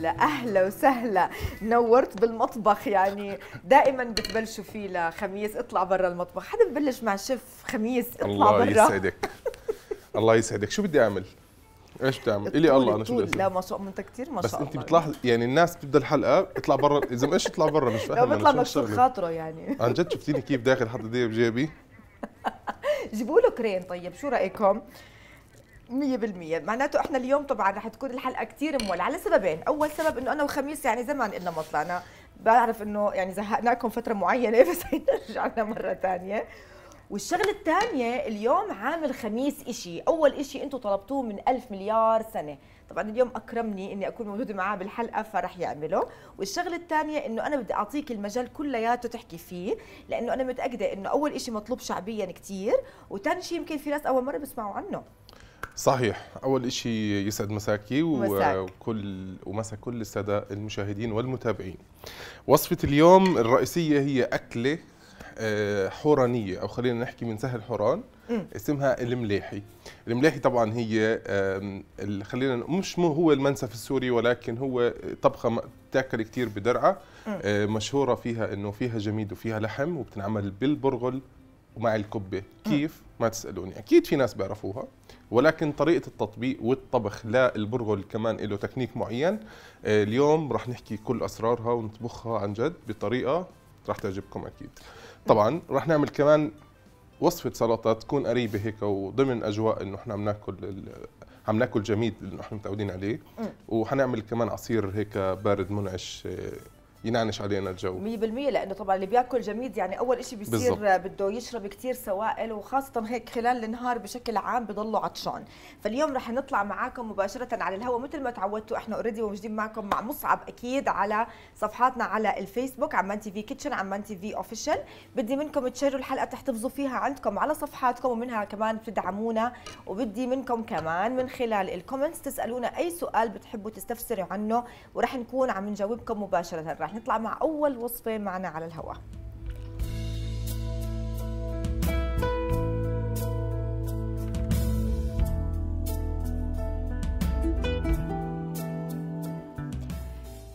وسهلا اهلا وسهلا نورت بالمطبخ يعني دائما بتبلشوا فيه لخميس اطلع برا المطبخ حدا ببلش مع شيف خميس اطلع الله برا الله يسعدك الله يسعدك شو بدي اعمل ايش بتعمل؟ الي الله انا شو بدي لا ما شاء الله انت كثير ما شاء الله بس انت بتلاحظ يعني الناس بتبدا الحلقه اطلع برا اذا ايش اطلع برا مش فاهم بيطلع مكسور خاطره يعني عن جد شفتيني كيف داخل حاطط ايدي بجيبي جيبوا له كرين طيب شو رايكم؟ 100% معناته احنا اليوم طبعا رح تكون الحلقه كثير مولعه لسببين، اول سبب انه انا وخميس يعني زمان إلنا ما طلعنا، بعرف انه يعني زهقناكم فتره معينه بس رجعنا مره ثانيه. والشغله الثانيه اليوم عامل خميس إشي اول إشي انتم طلبتوه من ألف مليار سنه طبعا اليوم اكرمني اني اكون موجوده معاه بالحلقه فرح يعمله والشغله الثانيه انه انا بدي اعطيك المجال كلياته تحكي فيه لانه انا متاكده انه اول إشي مطلوب شعبيا كثير وثاني شيء يمكن في ناس اول مره بيسمعوا عنه صحيح اول إشي يسعد مساكي وكل ومسا كل الساده المشاهدين والمتابعين وصفه اليوم الرئيسيه هي اكله آه، حورانيه او خلينا نحكي من سهل حوران اسمها المليحي المليحي طبعا هي خلينا مش مو هو المنسف السوري ولكن هو طبخه بتاكل كثير بدرعه آه، مشهوره فيها انه فيها جميد وفيها لحم وبتنعمل بالبرغل ومع الكبه كيف ما تسالوني اكيد في ناس بيعرفوها ولكن طريقه التطبيق والطبخ للبرغل كمان له تكنيك معين آه، اليوم رح نحكي كل اسرارها ونطبخها عن جد بطريقه رح تعجبكم اكيد طبعا رح نعمل كمان وصفه سلطه تكون قريبه هيك وضمن اجواء انه احنا عم ناكل عم ناكل جميد اللي احنا متعودين عليه وحنعمل كمان عصير هيك بارد منعش آه، ينعنش علينا الجو 100% لانه طبعا اللي بياكل جميد يعني اول شيء بيصير بده يشرب كثير سوائل وخاصه هيك خلال النهار بشكل عام بضله عطشان فاليوم رح نطلع معاكم مباشره على الهواء مثل ما تعودتوا احنا اوريدي موجودين معكم مع مصعب اكيد على صفحاتنا على الفيسبوك عمان تي في كيتشن عمان تي في اوفيشال بدي منكم تشيروا الحلقه تحتفظوا فيها عندكم على صفحاتكم ومنها كمان تدعمونا وبدي منكم كمان من خلال الكومنتس تسالونا اي سؤال بتحبوا تستفسروا عنه ورح نكون عم نجاوبكم مباشره رح رح نطلع مع أول وصفة معنا على الهواء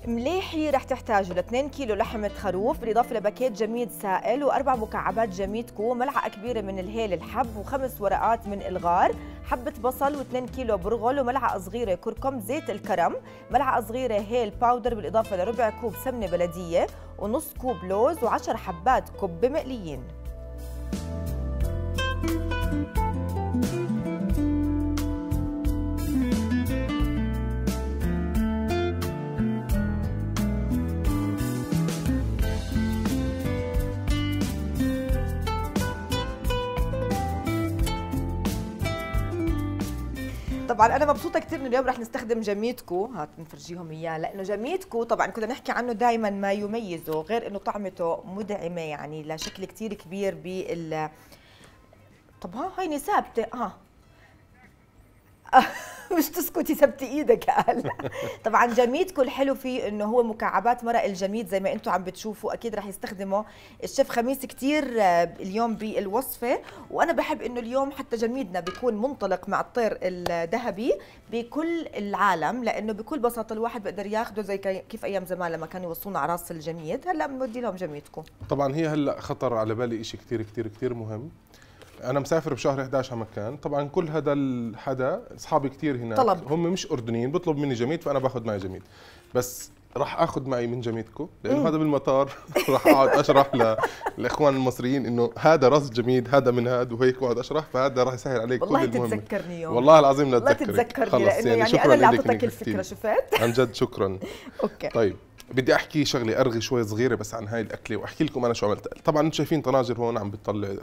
ملاحي رح تحتاجوا ل 2 كيلو لحمة خروف بالإضافة لباكيت جميد سائل وأربع مكعبات جميد كو ملعقة كبيرة من الهيل الحب وخمس ورقات من الغار حبة بصل و2 كيلو برغل وملعقة صغيرة كركم زيت الكرم ملعقة صغيرة هيل باودر بالإضافة لربع كوب سمنة بلدية ونص كوب لوز و10 حبات كب مقليين طبعا انا مبسوطه كثير انه اليوم رح نستخدم جميتكو هات نفرجيهم اياه لانه جميتكو طبعا كنا نحكي عنه دائما ما يميزه غير انه طعمته مدعمه يعني لشكل كثير كبير بال طب ها هيني ثابته اه مش تسكتي ثبتي ايدك هلا طبعا جميدكم الحلو فيه انه هو مكعبات مرق الجميد زي ما انتم عم بتشوفوا اكيد رح يستخدمه الشيف خميس كثير آه، اليوم بالوصفه وانا بحب انه اليوم حتى جميدنا بيكون منطلق مع الطير الذهبي بكل العالم لانه بكل بساطه الواحد بقدر ياخده زي كيف ايام زمان لما كانوا يوصلونا على راس الجميد هلا بنودي لهم جميدكم طبعا هي هلا خطر على بالي شيء كثير كثير كثير مهم انا مسافر بشهر 11 على مكان طبعا كل هذا الحدا اصحابي كثير هناك طلب. هم مش اردنيين بيطلبوا مني جميد فانا باخذ معي جميد بس راح اخذ معي من جميدكم لانه هذا بالمطار راح اقعد اشرح للاخوان المصريين انه هذا راس جميد هذا من هذا وهيك واقعد اشرح فهذا راح يسهل عليك كل المهمه والله تتذكرني يوم والله العظيم لا تتذكرني لانه يعني, يعني انا اللي اعطيتك الفكره شفت عن جد شكرا اوكي طيب بدي احكي شغله ارغي شوي صغيره بس عن هاي الاكله واحكي لكم انا شو عملت طبعا انتم شايفين طناجر هون عم بتطلع آه،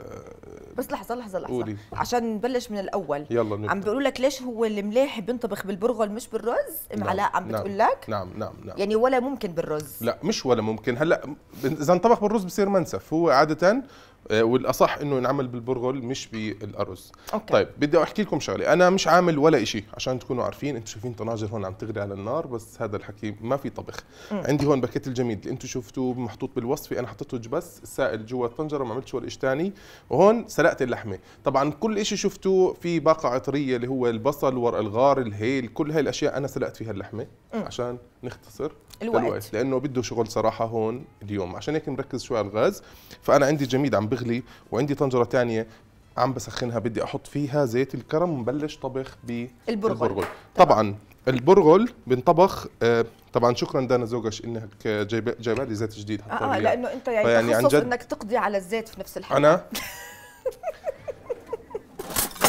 بس لحظه لحظه لحظه قولي. عشان نبلش من الاول يلا نبدأ. عم بيقولوا لك ليش هو الملاح بينطبخ بالبرغل مش بالرز نعم. علاء عم نعم. بتقول لك نعم. نعم نعم نعم يعني ولا ممكن بالرز لا مش ولا ممكن هلا اذا انطبخ بالرز بصير منسف هو عاده آه، والاصح انه ينعمل بالبرغل مش بالارز أوكي. طيب بدي احكي لكم شغله انا مش عامل ولا شيء عشان تكونوا عارفين انتم شايفين طناجر هون عم تغلي على النار بس هذا الحكي ما في طبخ م. عندي هون باكيت الجميد اللي انتم شفتوه محطوط بالوصفه انا حطيته بس السائل جوا الطنجره ما عملتش ولا شيء ثاني وهون سلقت اللحمه طبعا كل شيء شفتوه في باقه عطريه اللي هو البصل ورق الغار الهيل كل هاي الاشياء انا سلقت فيها اللحمه م. عشان نختصر الوقت. الوقت لانه بده شغل صراحه هون اليوم عشان هيك نركز شوي على الغاز فانا عندي جميد عم بغلي وعندي طنجره ثانيه عم بسخنها بدي احط فيها زيت الكرم ونبلش طبخ بالبرغل طبعا البرغل بنطبخ آه، طبعا شكرا دانا زوجش انك جايبه لي زيت جديد اه, آه لانه انت يعني, يعني تخصص انك تقضي على الزيت في نفس الحلقه انا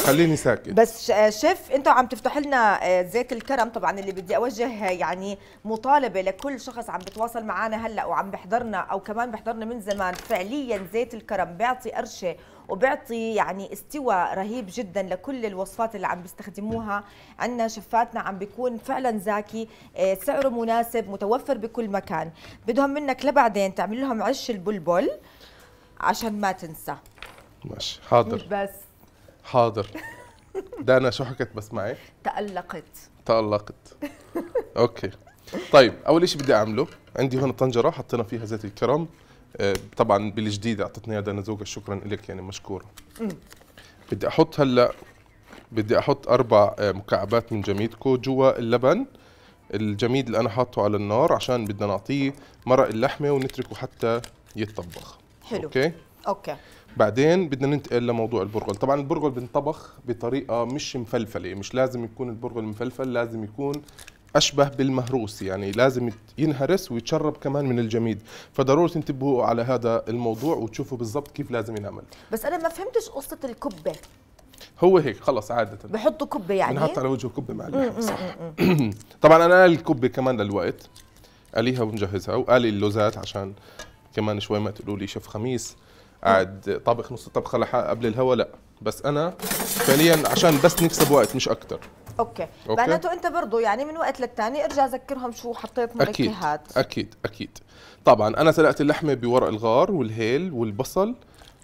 خليني ساكت بس آه، شيف انتوا عم تفتح لنا زيت آه، الكرم طبعا اللي بدي اوجه آه، يعني مطالبه لكل شخص عم بتواصل معنا هلا وعم بحضرنا او كمان بحضرنا من زمان فعليا زيت الكرم بيعطي قرشه وبيعطي يعني استوى رهيب جدا لكل الوصفات اللي عم بيستخدموها عندنا شفاتنا عم بيكون فعلا زاكي سعره مناسب متوفر بكل مكان بدهم منك لبعدين تعمل لهم عش البلبل عشان ما تنسى ماشي حاضر بس حاضر دانا شو شحكت بس معي تألقت تألقت اوكي طيب اول شيء بدي اعمله عندي هون طنجره حطينا فيها زيت الكرم آه، طبعا بالجديد اعطتني اياها دانا زوجة شكرا لك يعني مشكوره بدي احط هلا بدي احط اربع آه، مكعبات من جميدكو جوا اللبن الجميد اللي انا حاطه على النار عشان بدنا نعطيه مرق اللحمه ونتركه حتى يتطبخ حلو اوكي اوكي بعدين بدنا ننتقل لموضوع البرغل طبعا البرغل بنطبخ بطريقه مش مفلفله مش لازم يكون البرغل مفلفل لازم يكون اشبه بالمهروس يعني لازم ينهرس ويتشرب كمان من الجميد فضروري تنتبهوا على هذا الموضوع وتشوفوا بالضبط كيف لازم ينعمل بس انا ما فهمتش قصه الكبه هو هيك خلص عادة بحطوا كبة يعني بنحط على وجهه كبة صح طبعا انا الكبة كمان للوقت قليها ونجهزها وقالي اللوزات عشان كمان شوي ما تقولوا لي شف خميس قاعد طابخ نص الطبخه قبل الهوا لا بس انا فعليا عشان بس نكسب وقت مش اكثر اوكي, أوكي. معناته انت برضه يعني من وقت للتاني ارجع اذكرهم شو حطيت منكهات اكيد اكيد اكيد طبعا انا سلقت اللحمه بورق الغار والهيل والبصل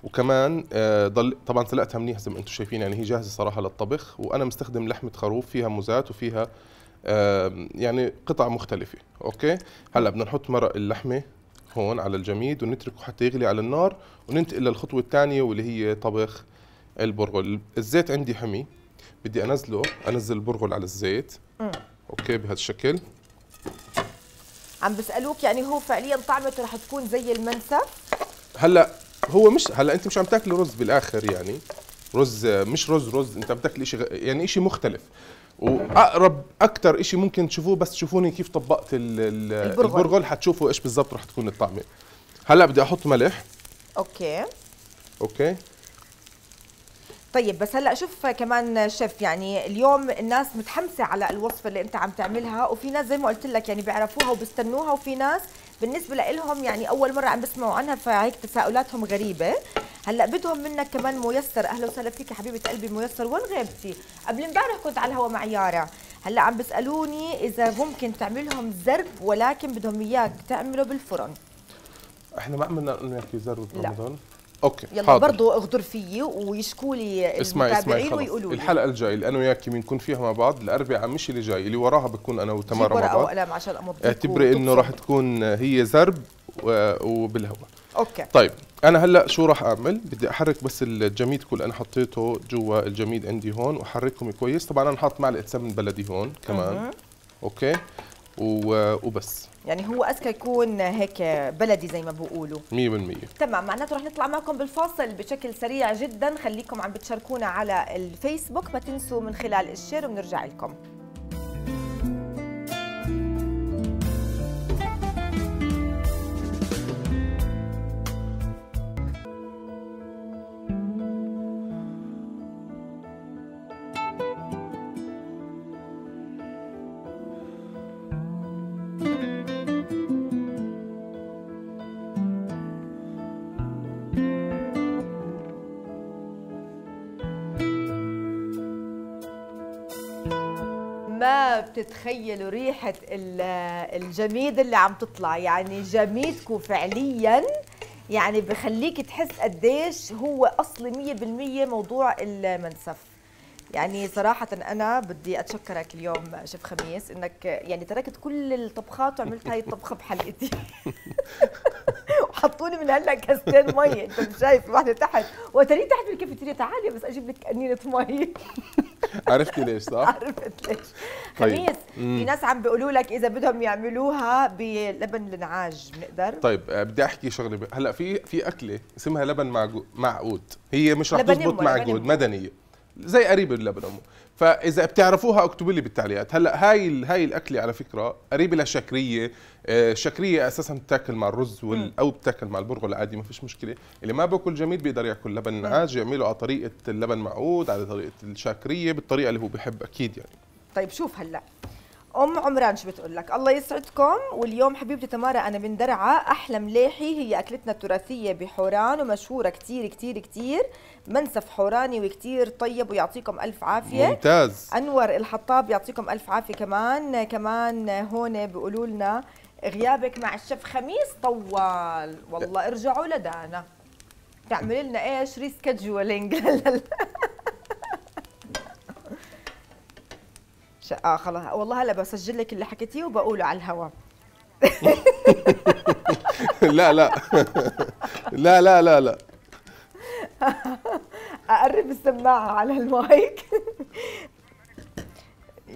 وكمان آه، ضل طبعا سلقتها منيح زي ما انتم شايفين يعني هي جاهزه صراحه للطبخ وانا مستخدم لحمه خروف فيها موزات وفيها يعني قطع مختلفه اوكي هلا بدنا نحط مرق اللحمه هون على الجميد ونتركه حتى يغلي على النار وننتقل للخطوة الثانية واللي هي طبخ البرغل الزيت عندي حمي بدي انزله انزل البرغل على الزيت أوكي اوكي بهالشكل عم بسالوك يعني هو فعليا طعمته رح تكون زي المنسف هلا هو مش هلا انت مش عم تاكلي رز بالاخر يعني رز مش رز رز انت عم تاكلي شيء يعني شيء مختلف واقرب اكثر شيء ممكن تشوفوه بس تشوفوني كيف طبقت البرغل, البرغل حتشوفوا ايش بالضبط رح تكون الطعمه هلا بدي احط ملح اوكي اوكي طيب بس هلا شوف كمان شيف يعني اليوم الناس متحمسه على الوصفه اللي انت عم تعملها وفي ناس زي ما قلت لك يعني بيعرفوها وبيستنوها وفي ناس بالنسبه لهم يعني اول مره عم بسمعوا عنها فهيك تساؤلاتهم غريبه هلا بدهم منك كمان ميسر اهلا وسهلا فيك حبيبه قلبي ميسر وين غيبتي قبل امبارح كنت على الهواء مع يارا هلا عم بيسالوني اذا ممكن تعملهم زرب ولكن بدهم اياك تعمله بالفرن احنا ما عملنا انه ياكي زرب برمضان اوكي يلا حاضر. برضو اغدر فيي ويشكوا لي المتابعين ويقولوا لي الحلقه الجاية اللي انا وياكي بنكون فيها مع بعض الاربعاء مش اللي جاي اللي وراها بكون انا وتمارا مع بعض وقلم عشان اعتبري انه راح تكون هي زرب وبالهواء اوكي طيب انا هلا شو راح اعمل بدي احرك بس الجميد كله انا حطيته جوا الجميد عندي هون واحركهم كويس طبعا انا حاطط معلقه سمن بلدي هون كمان اوكي وبس يعني هو اذكى يكون هيك بلدي زي ما بقولوا 100% تمام معناته رح نطلع معكم بالفاصل بشكل سريع جدا خليكم عم بتشاركونا على الفيسبوك ما تنسوا من خلال الشير وبنرجع لكم تتخيلوا ريحه الجميد اللي عم تطلع يعني جميدكو فعليا يعني بخليك تحس قديش هو اصلي مية بالمية موضوع المنسف يعني صراحة أنا بدي أتشكرك اليوم شيف خميس إنك يعني تركت كل الطبخات وعملت هاي الطبخة بحلقتي وحطوني من هلا كاستين مي أنت مش شايف واحدة تحت وتري تحت بالكافيتيريا تعالي بس أجيب لك قنينة مي عرفتي ليش صح؟ عرفت ليش طيب. خميس في ناس عم بيقولوا لك إذا بدهم يعملوها بلبن النعاج بنقدر طيب آه، بدي أحكي شغلة هلا في في أكلة اسمها لبن معقود هي مش رح تزبط معقود مدنية زي قريب اللبن عموما فاذا بتعرفوها اكتبوا لي بالتعليقات هلا هاي هاي الاكله على فكره قريبه لشكريه الشكريه آه، اساسا بتاكل مع الرز وال... او بتاكل مع البرغل عادي ما فيش مشكله اللي ما باكل جميل بيقدر ياكل لبن نعاج يعمله على طريقه اللبن معود على طريقه الشاكريه بالطريقه اللي هو بحب اكيد يعني طيب شوف هلا ام عمران شو بتقول لك الله يسعدكم واليوم حبيبتي تمارا انا من درعا احلى ملاحي هي اكلتنا التراثيه بحوران ومشهوره كثير كثير كثير منسف حوراني وكثير طيب ويعطيكم الف عافيه ممتاز انور الحطاب يعطيكم الف عافيه كمان كمان هون بيقولوا لنا غيابك مع الشيف خميس طوال والله ارجعوا لدانا تعمل لنا ايش ريسكجولينج اه خلاص والله هلا بسجل لك اللي حكيتيه وبقوله على الهواء لا لا لا لا لا لا اقرب السماعه على المايك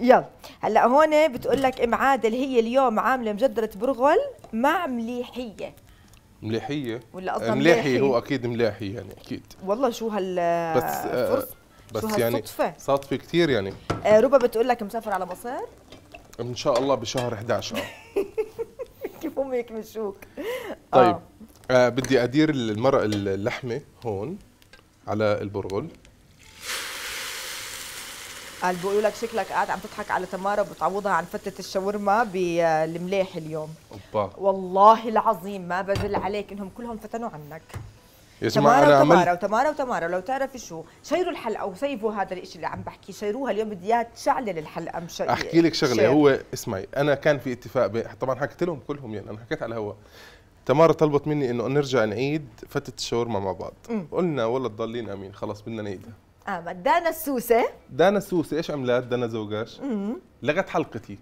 يلا هلا هون بتقول لك ام عادل هي اليوم عامله مجدره برغل مع مليحيه مليحيه ولا قصدها مليحي هو اكيد مليحي يعني اكيد والله شو هال بس آه بس يعني صادفه كثير يعني آه ربا بتقول لك مسافر على مصر ان شاء الله بشهر 11 اه كيف امك مشوك طيب آه. آه بدي ادير المرق اللحمه هون على البرغل قال بيقولوا لك شكلك قاعد عم تضحك على تمارا وبتعوضها عن فتة الشاورما بالمليح اليوم أوبا. والله العظيم ما بزل عليك انهم كلهم فتنوا عنك تمارا انا وتمارا وتمارا وتمارا لو تعرفي شو شيروا الحلقه وسيفوا هذا الشيء اللي عم بحكي شيروها اليوم بدي اياها تشعلل الحلقه مش احكي لك شغله شير. هو اسمعي انا كان في اتفاق بي... طبعا حكيت لهم كلهم يعني انا حكيت على الهواء تمارا طلبت مني انه نرجع نعيد فتة الشاورما مع بعض م. قلنا والله تضلين امين خلاص بدنا نعيدها اه دانا السوسه دانا السوسه ايش عملت دانا زوجاش لغت حلقتي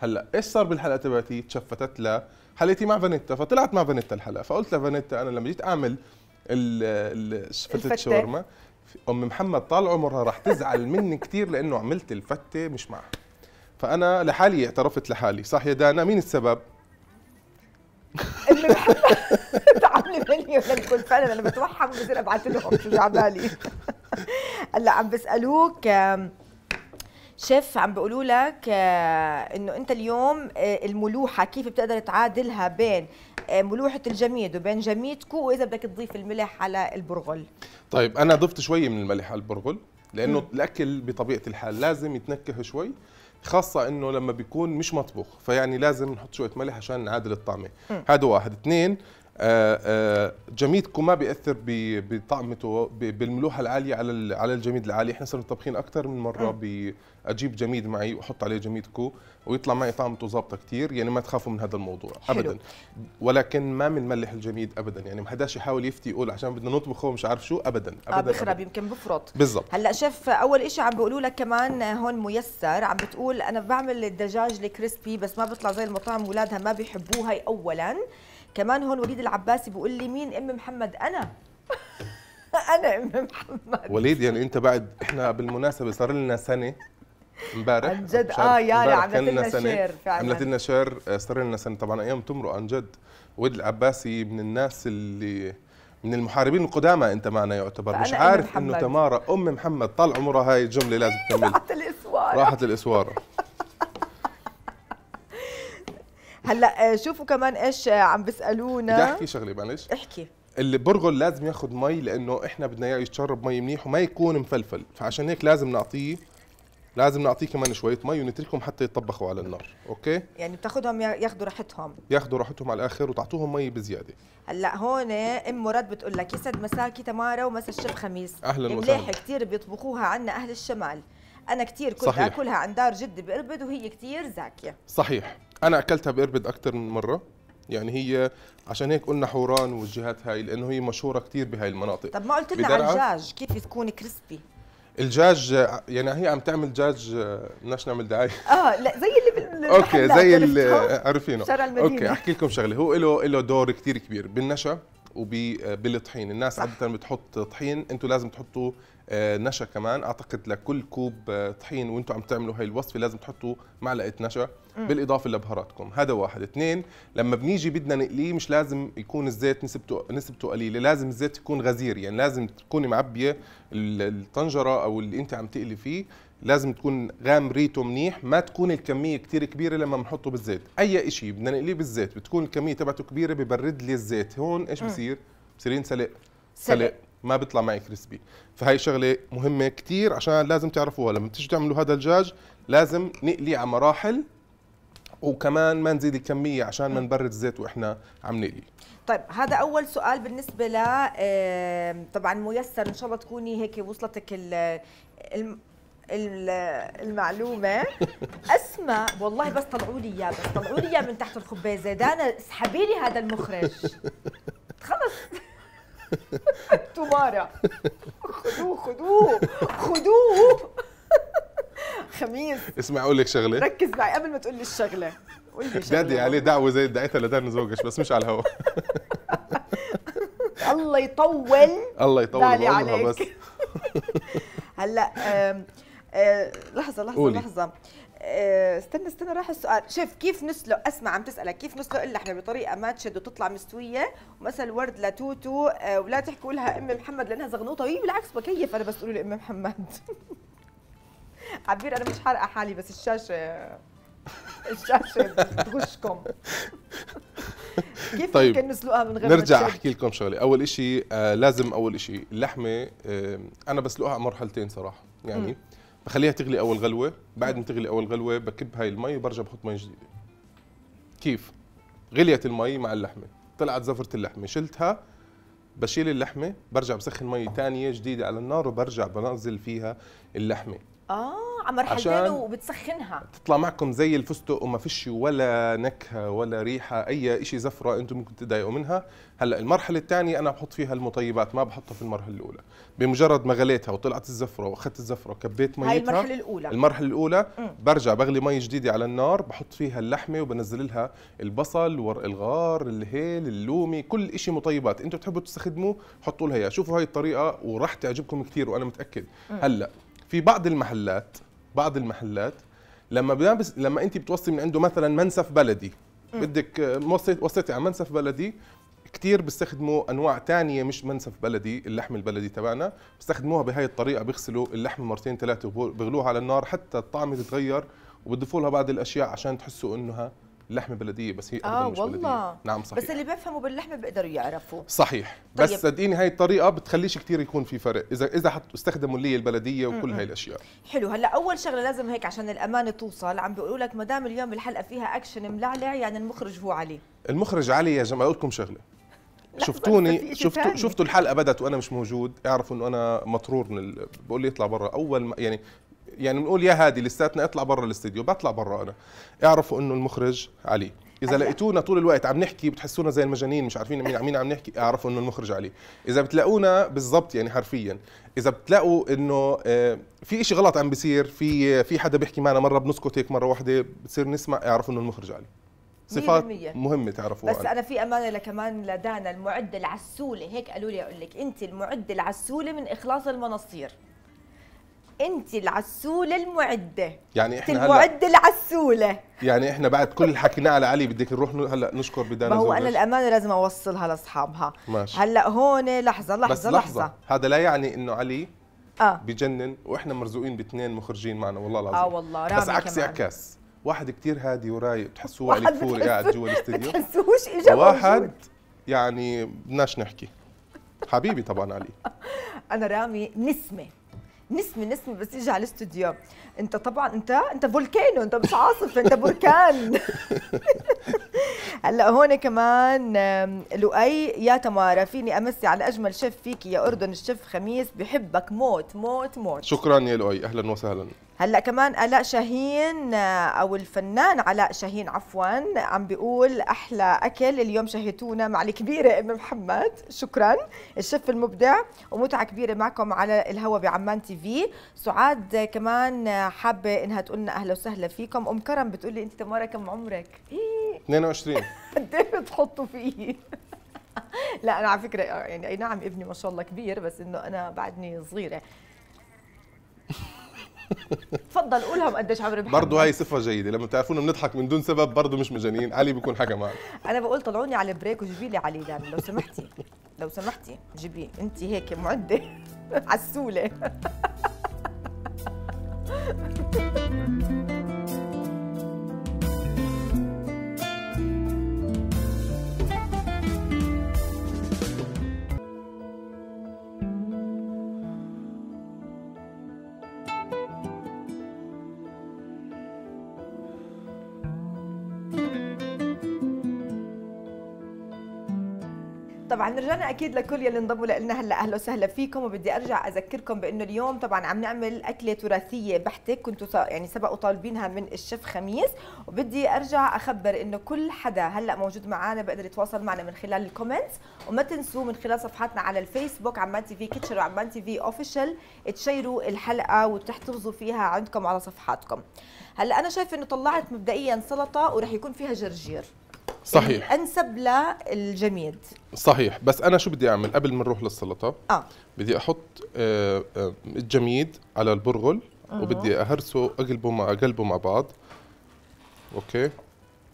هلا ايش صار بالحلقه تبعتي تشفتت لها حلقتي مع فانيتا فطلعت مع فانيتا الحلقه فقلت لفانيتا انا لما جيت اعمل الفتة الشاورما ام محمد طال عمرها راح تزعل مني كثير لانه عملت الفته مش معها فانا لحالي اعترفت لحالي صح يا دانا مين السبب ام مني تعاملي مني فعلا انا بتوحم بصير ابعث لهم شو بالي هلا عم بيسالوك شيف عم بيقولوا لك آه، انه انت اليوم آه، الملوحه كيف بتقدر تعادلها بين ملوحه الجميد وبين جميدكو واذا بدك تضيف الملح على البرغل طيب انا ضفت شويه من الملح على البرغل لانه م. الاكل بطبيعه الحال لازم يتنكه شوي خاصة انه لما بيكون مش مطبوخ فيعني لازم نحط شوية ملح عشان نعادل الطعمة هذا واحد اثنين آه، آه، جميدكم ما بياثر بطعمته بالملوحه العاليه على على الجميد العالي احنا صرنا طابخين اكثر من مره اجيب جميد معي واحط عليه كو ويطلع معي طعمته ظابطه كثير يعني ما تخافوا من هذا الموضوع حلو. ابدا ولكن ما بنملح الجميد ابدا يعني ما حداش يحاول يفتي يقول عشان بدنا نطبخه مش عارف شو ابدا ابدا آه بخرب أبداً. يمكن بفرط بالضبط هلا شيف اول شيء عم بيقولوا لك كمان هون ميسر عم بتقول انا بعمل الدجاج الكريسبي بس ما بيطلع زي المطاعم اولادها ما بيحبوه هي اولا كمان هون وليد العباسي بيقول لي مين ام محمد انا انا ام محمد وليد يعني انت بعد احنا بالمناسبه صار لنا سنه امبارح عن جد اه يعني عملت لنا شير فعلا آه، عملت لنا شير صار لنا سنه طبعا ايام تمرق عن جد ود العباسي من الناس اللي من المحاربين القدامى انت معنا يعتبر مش عارف انه تمارا ام محمد طال عمرها هاي الجمله لازم تكمل راحت الاسوار راحت الاسوار هلا آه، شوفوا كمان ايش آه، عم بيسالونا بدي احكي شغله معلش احكي اللي برغل لازم ياخذ مي لانه احنا بدنا اياه يتشرب مي منيح وما يكون مفلفل فعشان هيك لازم نعطيه لازم نعطيه كمان شويه مي ونتركهم حتى يطبخوا على النار اوكي يعني بتاخذهم ياخذوا راحتهم ياخذوا راحتهم على الاخر وتعطوهم مي بزياده هلا هون ام مراد بتقول لك يسعد مساكي تمارا ومسا الشب خميس اهلا وسهلا مليح كثير بيطبخوها عنا اهل الشمال انا كثير كنت صحيح. اكلها عند دار جدي باربد وهي كثير زاكيه صحيح انا اكلتها باربد اكثر من مره يعني هي عشان هيك قلنا حوران والجهات هاي لانه هي مشهوره كثير بهاي المناطق طب ما قلت لنا عن الدجاج كيف تكون كريسبي الجاج يعني هي عم تعمل جاج بدناش نعمل دعايه اه لا زي اللي بال اوكي زي اللي عارفينه اوكي احكي لكم شغله هو له له دور كثير كبير بالنشا وبالطحين الناس صح. عاده بتحط طحين انتم لازم تحطوا آه، نشا كمان اعتقد لكل كوب آه، طحين وانتم عم تعملوا هاي الوصفه لازم تحطوا معلقه نشا بالاضافه لبهاراتكم هذا واحد اثنين لما بنيجي بدنا نقليه مش لازم يكون الزيت نسبته نسبته قليله لازم الزيت يكون غزير يعني لازم تكوني معبيه الطنجره او اللي انت عم تقلي فيه لازم تكون غام ريته منيح ما تكون الكميه كتير كبيره لما بنحطه بالزيت اي شيء بدنا نقليه بالزيت بتكون الكميه تبعته كبيره ببرد لي الزيت هون ايش بصير بصير ينسلق سلق ما بيطلع معي كريسبي فهي شغله مهمه كتير عشان لازم تعرفوها لما بتيجوا تعملوا هذا الدجاج لازم نقليه على مراحل وكمان ما نزيد الكميه عشان ما نبرد الزيت واحنا عم نقلي طيب هذا اول سؤال بالنسبه ل طبعا ميسر ان شاء الله تكوني هيك وصلتك المعلومه اسماء والله بس طلعوا لي اياه بس طلعوا لي اياه من تحت الخبازه دانا اسحبي لي هذا المخرج خلص تمارا خدوه خدوه خدوه خميس اسمع اقول لك شغله ركز معي قبل ما تقول لي الشغله شغله دادي عليه دعوه زي دعيتها لدان زوجك بس مش على الهواء الله يطول الله يطول عمرها بس هلا آه، لحظه لحظه قولي. لحظه آه، استنى استنى راح السؤال شوف كيف نسلق اسمع عم تسالك كيف نسلق اللحمه بطريقه ما تشد وتطلع مستويه ومثل ورد لتوتو آه، ولا تحكوا لها ام محمد لانها زغنوطه وهي بالعكس بكيف انا بس قولوا لي ام محمد عبير انا مش حارقه حالي بس الشاشه الشاشه بتغشكم كيف طيب. ممكن نسلقها من غير نرجع احكي لكم شغله اول شيء آه لازم اول شيء اللحمه آه انا بسلقها مرحلتين صراحه يعني م. بخليها تغلي اول غلوه بعد ما تغلي اول غلوه بكب هاي المي وبرجع بحط مي جديده كيف غليت المي مع اللحمه طلعت زفره اللحمه شلتها بشيل اللحمه برجع بسخن مي ثانيه جديده على النار وبرجع بنزل فيها اللحمه اه عم مرحل وبتسخنها تطلع معكم زي الفستق وما فيش ولا نكهه ولا ريحه اي شيء زفره انتم ممكن تتضايقوا منها هلا المرحله الثانيه انا بحط فيها المطيبات ما بحطها في المرحله الاولى بمجرد ما غليتها وطلعت الزفره واخذت الزفره وكبيت ميتها هاي المرحله الاولى المرحله الاولى برجع بغلي مي جديده على النار بحط فيها اللحمه وبنزل لها البصل ورق الغار الهيل اللومي كل شيء مطيبات انتم بتحبوا تستخدموه حطوا لها اياها شوفوا هاي الطريقه وراح تعجبكم كثير وانا متاكد هلا في بعض المحلات بعض المحلات لما بس لما انت بتوصي من عنده مثلا منسف بلدي بدك آه، وصيتي على منسف بلدي كثير بيستخدموا انواع تانية مش منسف بلدي اللحم البلدي تبعنا بيستخدموها بهاي الطريقه بيغسلوا اللحم مرتين ثلاثه وبغلوها على النار حتى الطعم يتغير وبيضيفوا لها بعض الاشياء عشان تحسوا انها لحمه بلديه بس هي اه مش والله بلدية. نعم صحيح بس اللي بيفهموا باللحمه بيقدروا يعرفوا صحيح طيب. بس صدقيني هاي الطريقه بتخليش كثير يكون في فرق اذا اذا استخدموا اللي البلديه وكل هاي الاشياء حلو هلا اول شغله لازم هيك عشان الامانه توصل عم بيقولوا لك ما دام اليوم الحلقه فيها اكشن ملعلع يعني المخرج هو علي المخرج علي يا جماعه اقول لكم شغله شفتوني شفتوا شفتوا الحلقه بدت وانا مش موجود اعرفوا انه انا مطرور من ال... بقول لي اطلع برا اول ما يعني يعني بنقول يا هادي لساتنا اطلع برا الاستديو بطلع برا انا اعرفوا انه المخرج علي اذا لقيتونا طول الوقت عم نحكي بتحسونا زي المجانين مش عارفين مين مين عم نحكي اعرفوا انه المخرج علي اذا بتلاقونا بالضبط يعني حرفيا اذا بتلاقوا انه آه، في إشي غلط عم بيصير في في حدا بيحكي معنا مره بنسكت هيك مره واحده بتصير نسمع اعرفوا انه المخرج علي صفات مهمه تعرفوها بس انا في امانه لكمان لدانا المعده العسوله هيك قالوا لي اقول لك انت المعده العسوله من اخلاص المناصير انت العسوله المعده يعني احنا هلا المعده العسوله يعني احنا بعد كل اللي حكيناه على علي بدك نروح هلا نشكر بدانا ما هو انا الامانه لازم اوصلها لاصحابها ماشي هلا هون لحظه لحظه بس لحظة. لحظه هذا لا يعني انه علي اه بجنن واحنا مرزوقين باثنين مخرجين معنا والله العظيم اه والله رامي بس عكسي عكاس واحد كثير هادي ورايق بتحسوه علي كفوري قاعد جوا الاستديو بتحسوش اجا واحد يعني بدناش نحكي حبيبي طبعا علي انا رامي نسمه نسمه نسمه بس يجي على الاستوديو انت طبعا انت انت فولكانو انت مش عاصفه انت بركان هلا هون كمان لؤي يا تمارا فيني امسي على اجمل شيف فيك يا اردن الشيف خميس بحبك موت موت موت شكرا يا لؤي اهلا وسهلا هلا كمان الاء شاهين آه، او الفنان علاء شاهين عفوا عم بيقول احلى اكل اليوم شهيتونا مع الكبيره ام محمد شكرا الشيف المبدع ومتعه كبيره معكم على الهوا بعمان تي في سعاد كمان حابه انها تقول لنا اهلا وسهلا فيكم ام كرم بتقول لي انت تمارا كم عمرك 22 إيه. قد ايه بتحطوا فيه لا انا على فكره يعني اي نعم ابني ما شاء الله كبير بس انه انا بعدني صغيره تفضل قولها قديش عمري بحبك برضه هاي صفه جيده لما بتعرفونا بنضحك من دون سبب برضه مش مجانين علي بيكون حكى معك انا بقول طلعوني على البريك وجيبي لي علي لان لو سمحتي لو سمحتي جيبي انت هيك معده عسوله طبعا رجعنا اكيد لكل يلي انضموا لنا هلا اهلا وسهلا فيكم وبدي ارجع اذكركم بانه اليوم طبعا عم نعمل اكله تراثيه بحته كنتوا يعني سبقوا طالبينها من الشيف خميس وبدي ارجع اخبر انه كل حدا هلا موجود معنا بقدر يتواصل معنا من خلال الكومنتس وما تنسوا من خلال صفحاتنا على الفيسبوك عمان تي في كيتشن وعمان تي في اوفيشال تشيروا الحلقه وتحتفظوا فيها عندكم على صفحاتكم هلا انا شايفه انه طلعت مبدئيا سلطه ورح يكون فيها جرجير صحيح الانسب للجميد صحيح بس انا شو بدي اعمل قبل ما نروح للسلطه اه بدي احط آه، آه، الجميد على البرغل آه. وبدي اهرسه اقلبه مع اقلبه مع بعض اوكي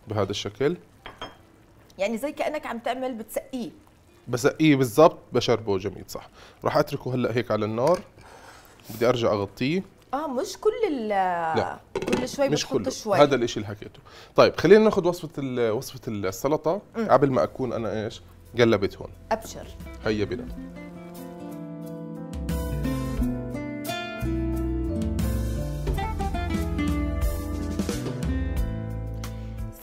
بهذا الشكل يعني زي كانك عم تعمل بتسقيه بسقيه بالضبط بشربه جميد صح راح اتركه هلا هيك على النار بدي ارجع اغطيه اه مش كل ال كل شوي مش كل شوي. هذا الشيء اللي حكيته طيب خلينا ناخذ وصفه ال وصفه السلطه قبل ما اكون انا ايش قلبت هون ابشر هيا بنا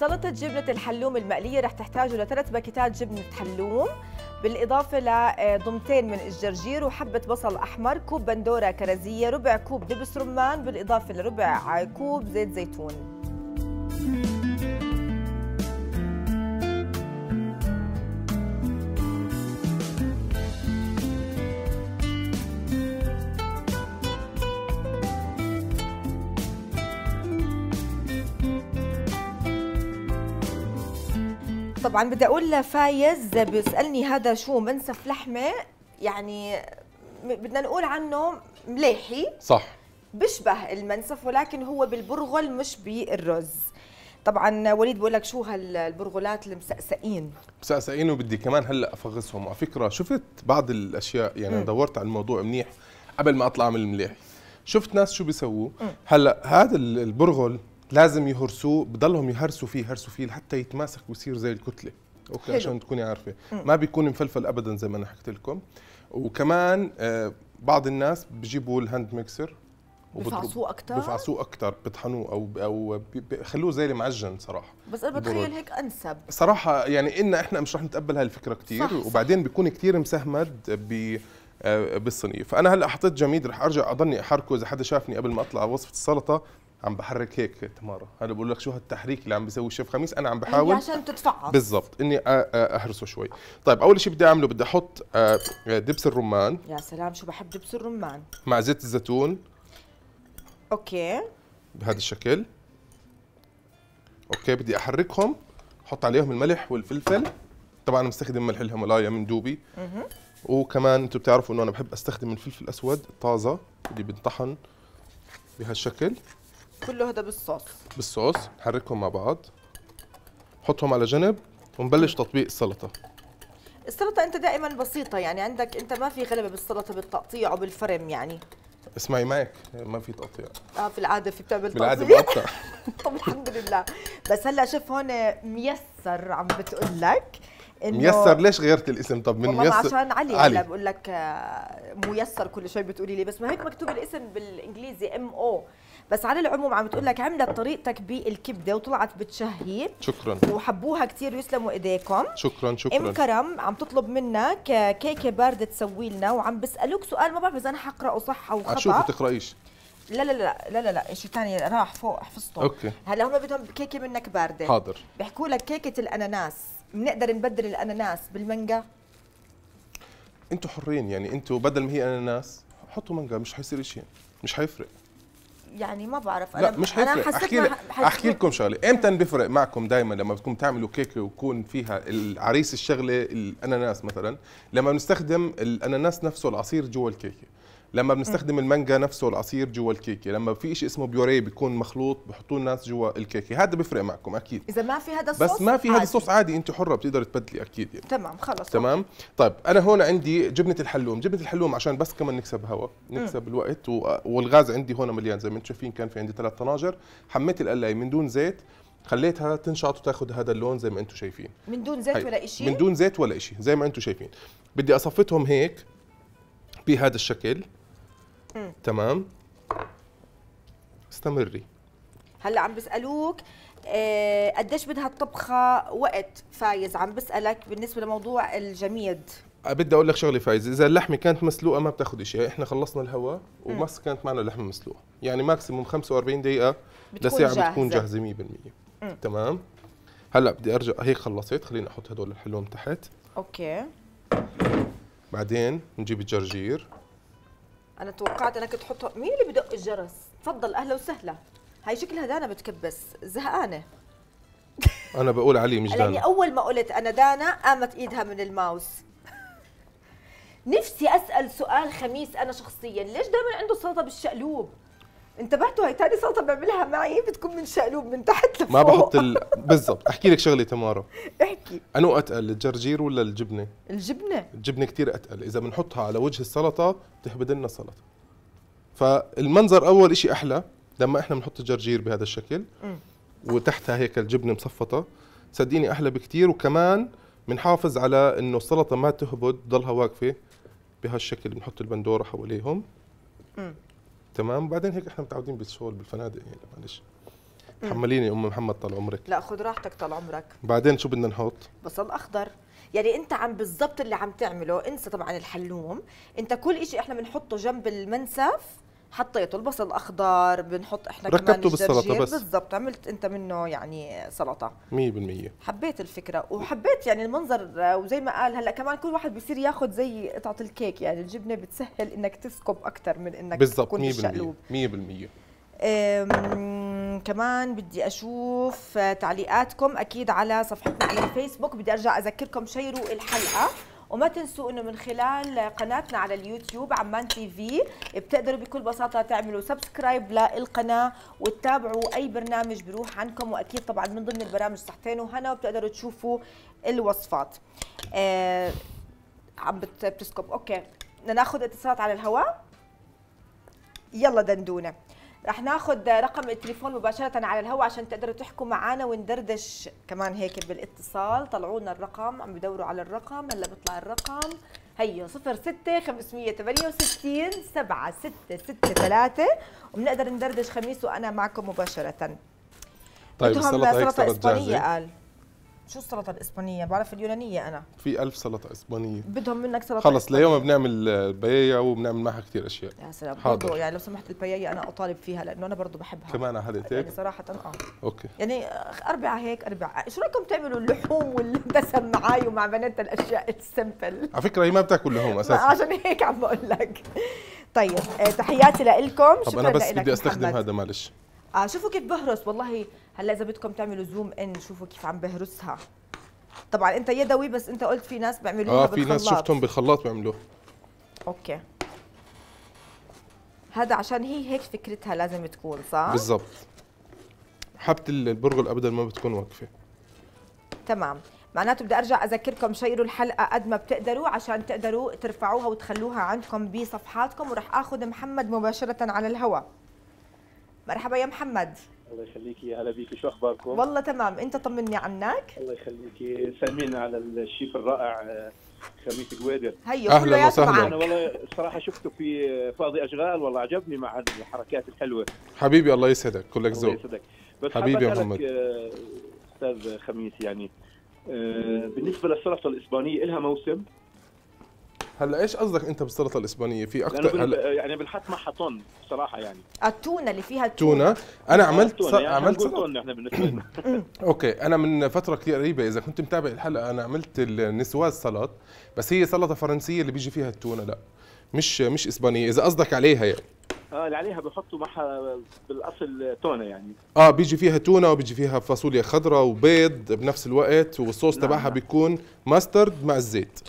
سلطة جبنة الحلوم المقلية رح تحتاجوا لثلاث باكيتات جبنة حلوم بالإضافة لضمتين آه، من الجرجير وحبة بصل أحمر كوب بندورة كرزية ربع كوب دبس رمان بالإضافة لربع كوب زيت زيتون طبعا بدي اقول لفايز بيسالني هذا شو منسف لحمه يعني بدنا نقول عنه ملاحي صح بيشبه المنسف ولكن هو بالبرغل مش بالرز طبعا وليد بقول لك شو هالبرغلات المسقسقين مسقسقين وبدي كمان هلا افغصهم على فكره شفت بعض الاشياء يعني م. دورت على الموضوع منيح قبل ما اطلع من الملاحي شفت ناس شو بيسووا هلا هذا البرغل لازم يهرسوه بضلهم يهرسوا فيه يهرسوا فيه لحتى يتماسك ويصير زي الكتله اوكي حلو. عشان تكوني عارفه ما بيكون مفلفل ابدا زي ما انا حكيت لكم وكمان آه، بعض الناس بجيبوا الهاند ميكسر بفعصوه اكثر بفعصوه اكثر بطحنوه او او بخلوه زي المعجن صراحه بس انا بتخيل هيك انسب صراحه يعني ان احنا مش رح نتقبل هاي الفكره كثير وبعدين بيكون كثير مسهمد ب آه، بالصينيه فانا هلا حطيت جميد رح ارجع اضلني احركه اذا حدا شافني قبل ما اطلع وصفه السلطه عم بحرك هيك تمارا هلا بقول لك شو هالتحريك اللي عم بيسوي الشيف خميس انا عم بحاول عشان تتفعل بالضبط اني اهرسه شوي طيب اول شيء بدي اعمله بدي احط آه، آه، دبس الرمان يا سلام شو بحب دبس الرمان مع زيت الزيتون اوكي بهذا الشكل اوكي بدي احركهم احط عليهم الملح والفلفل طبعا انا مستخدم ملح الهيمالايا من دوبي وكمان انتم بتعرفوا انه انا بحب استخدم الفلفل الاسود الطازه اللي بنطحن بهالشكل كله هذا بالصوص بالصوص نحركهم مع بعض نحطهم على جنب ونبلش تطبيق السلطه السلطه انت دائما بسيطه يعني عندك انت ما في غلبه بالسلطه بالتقطيع وبالفرم يعني اسمعي معك ما في تقطيع اه في العاده في بتعمل تقطيع بالعاده بقطع طب الحمد لله بس هلا شوف هون ميسر عم بتقول لك إنه ميسر ليش غيرت الاسم طب من ميسر عشان علي, علي. هلا بقول لك آه، ميسر كل شوي بتقولي لي بس ما هيك مكتوب الاسم بالانجليزي ام او بس على العموم عم تقول لك عملت طريقتك بالكبده وطلعت بتشهي شكرا وحبوها كثير ويسلموا ايديكم شكرا شكرا ام كرم عم تطلب منك كيكه بارده تسوي لنا وعم بسالوك سؤال ما بعرف اذا انا حقراه صح او خطا شو تقرايش لا لا لا لا لا لا شيء ثاني راح فوق حفظته اوكي هلا هم بدهم كيكه منك بارده حاضر بيحكوا لك كيكه الاناناس بنقدر نبدل الاناناس بالمانجا انتم حرين يعني انتم بدل ما هي اناناس حطوا مانجا مش حيصير شيء مش حيفرق يعني ما بعرف انا لا مش انا حسيت احكي, احكي لكم شغله امتى بيفرق معكم دائما لما بتكون بتعملوا كيكه ويكون فيها العريس الشغله الاناناس مثلا لما بنستخدم الاناناس نفسه العصير جوا الكيكه لما بنستخدم المانجا نفسه العصير جوا الكيكه لما في شيء اسمه بيوريه بيكون مخلوط بحطوه الناس جوا الكيكه هذا بيفرق معكم اكيد اذا ما في هذا الصوص بس ما في هذا الصوص عادي انت حره بتقدر تبدلي اكيد يعني. تمام خلص تمام طيب انا هون عندي جبنه الحلوم جبنه الحلوم عشان بس كمان نكسب هواء نكسب م. الوقت و... والغاز عندي هون مليان زي ما انتم شايفين كان في عندي ثلاث طناجر حميت القلايه من دون زيت خليتها تنشط وتاخذ هذا اللون زي ما انتم شايفين من دون زيت هاي. ولا شيء من دون زيت ولا شيء زي ما انتم شايفين بدي اصفتهم هيك بهذا الشكل تمام استمري هلا عم بيسالوك آه قديش بدها الطبخه وقت فايز عم بسالك بالنسبه لموضوع الجميد آه، بدي اقول لك شغله فايز اذا اللحمه كانت مسلوقه ما بتاخذ شيء احنا خلصنا الهواء وما كانت معنا اللحمه مسلوقه يعني ماكسيموم 45 دقيقه لساعه جاهزة. بتكون جاهزه 100% تمام هلا بدي ارجع هيك خلصت خليني احط هدول الحلوم تحت اوكي بعدين نجيب الجرجير انا توقعت انك تحط مين اللي بدق الجرس تفضل اهلا وسهلا هاي شكلها دانا بتكبس زهقانه انا بقول علي مش دانا لاني اول ما قلت انا دانا قامت ايدها من الماوس نفسي اسال سؤال خميس انا شخصيا ليش دائما عنده سلطه بالشقلوب انتبهتوا هي ثاني سلطه بعملها معي بتكون من شقلوب من تحت لفوق ما بحط ال... بالضبط احكي لك شغله تمارا احكي انو اتقل الجرجير ولا الجبنه الجبنه الجبنه كثير اتقل اذا بنحطها على وجه السلطه بتهبد لنا السلطه فالمنظر اول شيء احلى لما احنا بنحط الجرجير بهذا الشكل وتحتها هيك الجبنه مصفطه صدقيني احلى بكثير وكمان بنحافظ على انه السلطه ما تهبد تضلها واقفه بهالشكل بنحط البندوره حواليهم تمام بعدين هيك احنا متعودين بالشغل بالفنادق يعني معلش حمليني ام محمد طال عمرك لا خذ راحتك طال عمرك بعدين شو بدنا نحط بصل اخضر يعني انت عم بالضبط اللي عم تعمله انسى طبعا الحلوم انت كل شيء احنا بنحطه جنب المنسف حطيته البصل اخضر بنحط احنا ركبته بالسلطه بس بالضبط عملت انت منه يعني سلطه 100% حبيت الفكره وحبيت يعني المنظر وزي ما قال هلا كمان كل واحد بيصير ياخذ زي قطعه الكيك يعني الجبنه بتسهل انك تسكب اكثر من انك بالزبط. تكون 100% 100% كمان بدي اشوف تعليقاتكم اكيد على صفحتنا على الفيسبوك بدي ارجع اذكركم شيروا الحلقه وما تنسوا انه من خلال قناتنا على اليوتيوب عمان تي في بتقدروا بكل بساطه تعملوا سبسكرايب للقناه وتتابعوا اي برنامج بروح عنكم واكيد طبعا من ضمن البرامج صحتين وهنا وبتقدروا تشوفوا الوصفات آه عم بتسكب اوكي بدنا ناخذ اتصالات على الهواء يلا دندونه رح ناخذ رقم التليفون مباشرة على الهواء عشان تقدروا تحكوا معنا وندردش كمان هيك بالاتصال طلعوا لنا الرقم عم بدوروا على الرقم هلا بيطلع الرقم هيو 06 568 7663 وبنقدر ندردش خميس وانا معكم مباشرة طيب السلطة هيك صارت جاهزة قال شو السلطه الاسبانيه بعرف اليونانيه انا في ألف سلطه اسبانيه بدهم منك سلطه خلص ليوم بنعمل بيايا وبنعمل معها كثير اشياء يا سلام حاضر يعني لو سمحت البيايا انا اطالب فيها لانه انا برضه بحبها كمان على يعني صراحه اه اوكي يعني اربعه هيك اربعه شو رايكم تعملوا اللحوم والدسم معي ومع بنات الاشياء السمبل على فكره هي ما بتاكل لحوم اساسا عشان هيك عم بقول لك طيب آه، تحياتي لكم طب انا بس بدي استخدم محمد. هذا معلش آه شوفوا كيف بهرس والله هلا اذا بدكم تعملوا زوم ان شوفوا كيف عم بهرسها طبعا انت يدوي بس انت قلت في ناس بيعملوها اه في ناس شفتهم بالخلاط بيعملوها اوكي هذا عشان هي هيك فكرتها لازم تكون صح بالضبط حبة البرغل ابدا ما بتكون واقفه تمام معناته بدي ارجع اذكركم شيروا الحلقه قد ما بتقدروا عشان تقدروا ترفعوها وتخلوها عندكم بصفحاتكم وراح اخذ محمد مباشره على الهواء مرحبا يا محمد الله يخليك يا هلا بيك شو اخباركم؟ والله تمام انت طمني عنك الله يخليك سلمينا على الشيف الرائع آه، خميس قويدر هيو اهلا وسهلا انا والله الصراحه شفته في فاضي اشغال والله عجبني مع الحركات الحلوه حبيبي الله يسعدك كلك ذوق الله يسعدك بس حبيبي يا محمد آه، استاذ خميس يعني آه، بالنسبه للسلطه الاسبانيه لها موسم هلا ايش قصدك انت بالسلطه الاسبانيه في اكثر هلا يعني بنحط معها طن بصراحه يعني التونه اللي فيها التونه انا آه، عملت س... يعني عملت تونه احنا بالنسبه اوكي انا من فتره كثير قريبه اذا كنت متابع الحلقه انا عملت النسواز سلط بس هي سلطه فرنسيه اللي بيجي فيها التونه لا مش مش اسبانيه اذا قصدك عليها يعني اه اللي عليها بحطوا معها بالاصل تونه يعني اه بيجي فيها تونه وبيجي فيها فاصوليا خضراء وبيض بنفس الوقت والصوص نعم تبعها نعم. بيكون ماسترد مع الزيت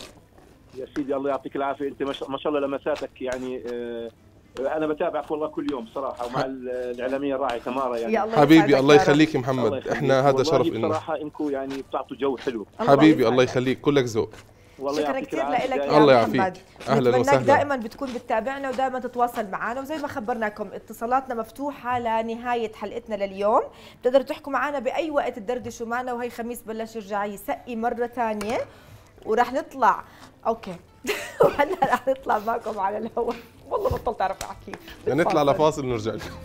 يا سيدي الله يعطيك العافيه انت ما شاء الله لمساتك يعني آه، انا بتابعك والله كل يوم صراحه ومع الاعلاميه الراعي تمارا يعني حبيبي الله يخليك محمد الله يخليك. احنا هذا شرف لنا صراحه انكم يعني بتعطوا جو حلو حبيبي الله يخليك كلك ذوق والله شكرا كثير لك يا الله يعافيك اهلا وسهلا دائما بتكون بتتابعنا ودائما تتواصل معنا وزي ما خبرناكم اتصالاتنا مفتوحه لنهايه حلقتنا لليوم بتقدروا تحكوا معنا باي وقت تدردشوا معنا وهي خميس بلش يرجع يسقي مره ثانيه وراح نطلع اوكي وهلا رح نطلع معكم على الهواء والله بطلت اعرف احكي نطلع لفاصل ونرجع لكم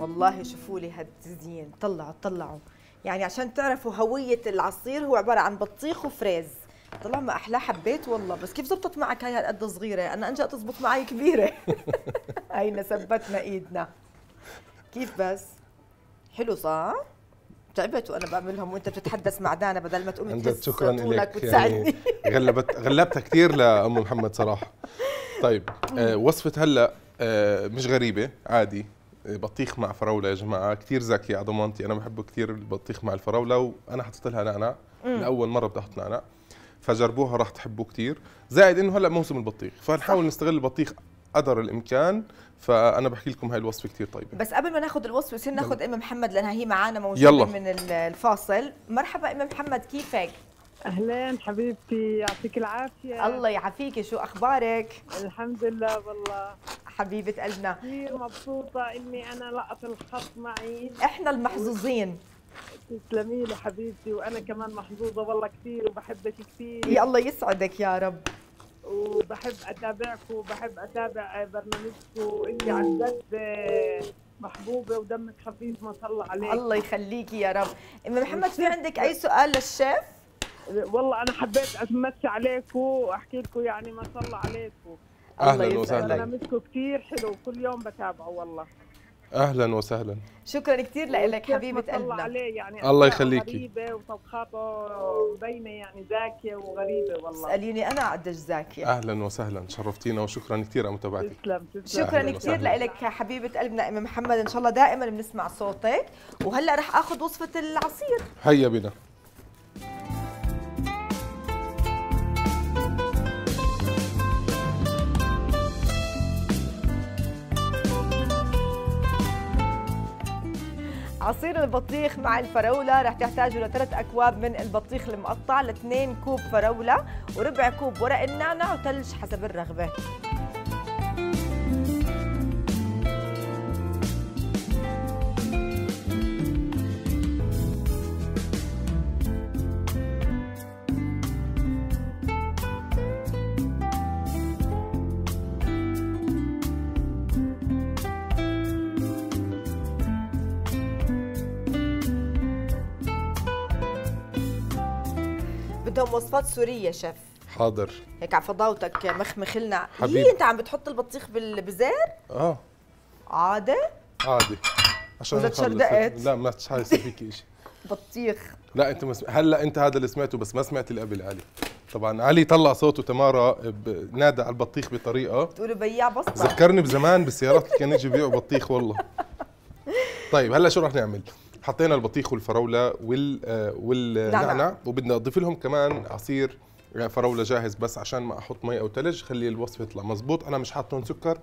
والله شوفوا لي هالتزيين طلعوا طلعوا يعني عشان تعرفوا هويه العصير هو عباره عن بطيخ وفريز طلع ما احلى حبيت والله بس كيف زبطت معك هاي هالقد صغيره انا انجا تزبط معي كبيره هينا ثبتنا ايدنا كيف بس حلو صح تعبت وانا بعملهم وانت بتتحدث مع دانا بدل ما تقوم تهز شكرا لك يعني غلبت غلبتها كثير لام محمد صراحه طيب آه وصفه هلا آه مش غريبه عادي آه، بطيخ مع فراوله يا جماعه كثير زاكي على ضمانتي انا بحبه كثير البطيخ مع الفراوله وانا حطيت لها نعناع لاول مره بدي احط نعناع فجربوها راح تحبوه كثير زائد انه هلا موسم البطيخ فنحاول نستغل البطيخ قدر الامكان فانا بحكي لكم هاي الوصفه كثير طيبه بس قبل ما ناخذ الوصفه بصير ناخذ ام محمد لانها هي معانا موجوده يلا. من الفاصل مرحبا ام محمد كيفك اهلين حبيبتي يعطيك العافيه الله يعافيكي شو اخبارك الحمد لله والله حبيبه قلبنا كثير مبسوطه اني انا لقط الخط معي احنا المحظوظين تسلمي لي حبيبتي وانا كمان محظوظه والله كثير وبحبك كثير يا الله يسعدك يا رب وبحب اتابعكم وبحب اتابع برنامجكم وانت عن جد محبوبه ودمك خفيف ما شاء الله عليك الله يخليكي يا رب ام محمد في عندك اي سؤال للشيف والله انا حبيت اتمسى عليكم واحكي لكم يعني ما شاء الله عليكم اهلا وسهلا برنامجكم كثير حلو كل يوم بتابعه والله اهلا وسهلا شكرا كثير لك حبيبه قلبنا عليه يعني الله يخليكي غريبه وطبخاته مبينه يعني زاكيه وغريبه والله اساليني انا قديش زاكيه اهلا وسهلا شرفتينا وشكرا كثير على متابعتك تسلم تسلم شكرا كثير لك حبيبه قلبنا ام محمد ان شاء الله دائما بنسمع صوتك وهلا رح اخذ وصفه العصير هيا بنا عصير البطيخ مع الفراولة رح تحتاجوا لثلاث أكواب من البطيخ المقطع لاثنين كوب فراولة وربع كوب ورق النعناع وثلج حسب الرغبة بدهم وصفات سوريه شيف حاضر هيك على فضاوتك مخمخ لنا حبيبي إيه، انت عم بتحط البطيخ بالبزار اه عادي عادي عشان اذا تشردقت لا ما حاسه فيكي شيء بطيخ لا انت مسم... هلا انت هذا اللي سمعته بس ما سمعت اللي قبل علي طبعا علي طلع صوته تمارا ب... نادى على البطيخ بطريقه بتقولوا بياع بسطه ذكرني بزمان بالسيارات كان يجي يبيعوا بطيخ والله طيب هلا شو رح نعمل حطينا البطيخ والفراوله وال آه، والنعناع وبدنا اضيف لهم كمان عصير فراوله جاهز بس عشان ما احط مي او ثلج خلي الوصفه يطلع مزبوط انا مش حاطط سكر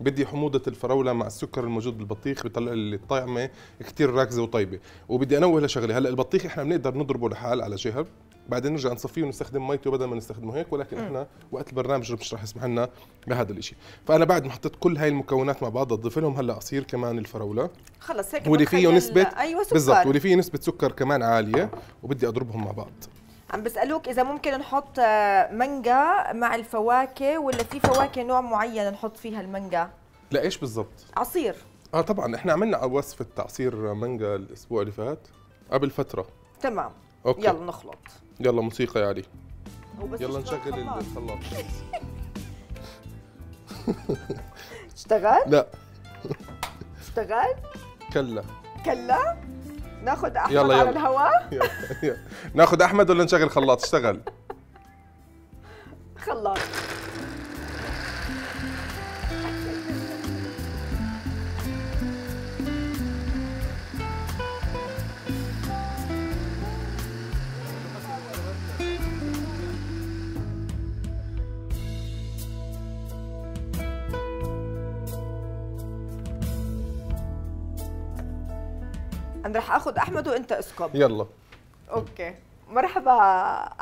بدي حموضة الفراولة مع السكر الموجود بالبطيخ بيطلع لي الطعمة كثير راكزة وطيبة وبدي أنوه لشغلة هلا البطيخ إحنا بنقدر نضربه لحال على جهة بعدين نرجع نصفيه ونستخدم ميته بدل ما نستخدمه هيك ولكن م. احنا وقت البرنامج مش رح يسمح لنا بهذا الشيء فانا بعد ما حطيت كل هاي المكونات مع بعض اضيف لهم هلا عصير كمان الفراوله خلص هيك واللي فيه نسبه أيوة بالضبط واللي فيه نسبه سكر كمان عاليه وبدي اضربهم مع بعض عم بسالوك اذا ممكن نحط آه، مانجا مع الفواكه ولا في فواكه نوع معين نحط فيها المانجا لا ايش بالضبط عصير اه طبعا احنا عملنا وصفه عصير مانجا الاسبوع اللي فات قبل فتره تمام أوكي. يلا نخلط يلا موسيقى يا علي يلا نشغل الخلاط اشتغل؟ لا اشتغل؟ كلا كلا؟ ناخذ احمد يلا يلا. على الهواء؟ ناخذ احمد ولا نشغل خلاط اشتغل رح اخذ احمد وانت اسكب يلا اوكي مرحبا